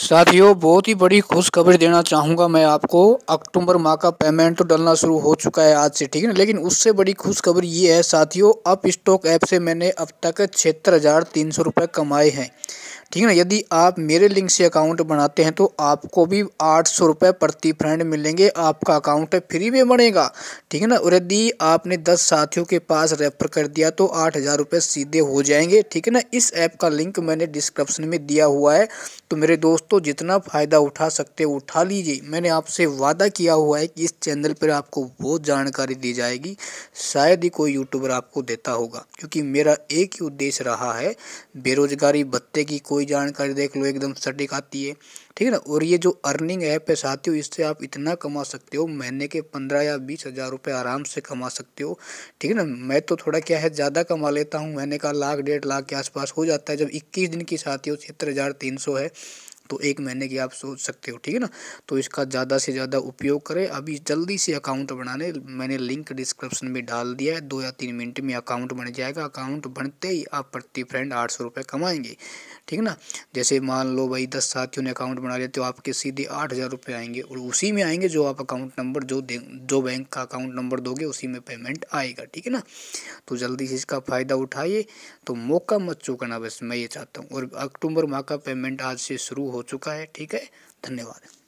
साथियों बहुत ही बड़ी खुशखबरी देना चाहूँगा मैं आपको अक्टूबर माह का पेमेंट तो डलना शुरू हो चुका है आज से ठीक है ना लेकिन उससे बड़ी खुशखबरी ये है साथियों अप स्टॉक ऐप से मैंने अब तक छिहत्तर हज़ार तीन सौ रुपये कमाए हैं ठीक है ना यदि आप मेरे लिंक से अकाउंट बनाते हैं तो आपको भी आठ सौ रुपये प्रति फ्रेंड मिलेंगे आपका अकाउंट फ्री में बनेगा ठीक है ना और यदि आपने दस साथियों के पास रेफर कर दिया तो आठ हज़ार रुपये सीधे हो जाएंगे ठीक है ना इस ऐप का लिंक मैंने डिस्क्रिप्शन में दिया हुआ है तो मेरे दोस्तों जितना फ़ायदा उठा सकते हो उठा लीजिए मैंने आपसे वादा किया हुआ है कि इस चैनल पर आपको बहुत जानकारी दी जाएगी शायद ही कोई यूट्यूबर आपको देता होगा क्योंकि मेरा एक ही उद्देश्य रहा है बेरोजगारी भत्ते की कोई कोई जानकारी देख लो एकदम सटीक आती है ठीक है ना और ये जो अर्निंग ऐप है साथियों इससे आप इतना कमा सकते हो महीने के पंद्रह या बीस हज़ार रुपये आराम से कमा सकते हो ठीक है ना मैं तो थोड़ा क्या है ज़्यादा कमा लेता हूँ महीने का लाख डेढ़ लाख के आसपास हो जाता है जब इक्कीस दिन की साथियों छिहत्तर हज़ार तीन सौ है तो एक महीने की आप सोच सकते हो ठीक है ना तो इसका ज़्यादा से ज़्यादा उपयोग करें अभी जल्दी से अकाउंट बनाने मैंने लिंक डिस्क्रिप्शन में डाल दिया है दो या तीन मिनट में अकाउंट बन जाएगा अकाउंट बनते ही आप प्रति फ्रेंड आठ सौ रुपये कमाएंगे ठीक है ना जैसे मान लो भाई दस साथियों ने अकाउंट बना लिया तो आपके सीधे आठ हज़ार रुपये आएंगे और उसी में आएंगे जो आप अकाउंट नंबर जो दे जो बैंक का अकाउंट नंबर दोगे उसी में पेमेंट आएगा ठीक है ना तो जल्दी से इसका फ़ायदा उठाइए तो मौका मत चूकना बस मैं ये चाहता हूँ और अक्टूबर माह का पेमेंट आज से शुरू हो चुका है ठीक है धन्यवाद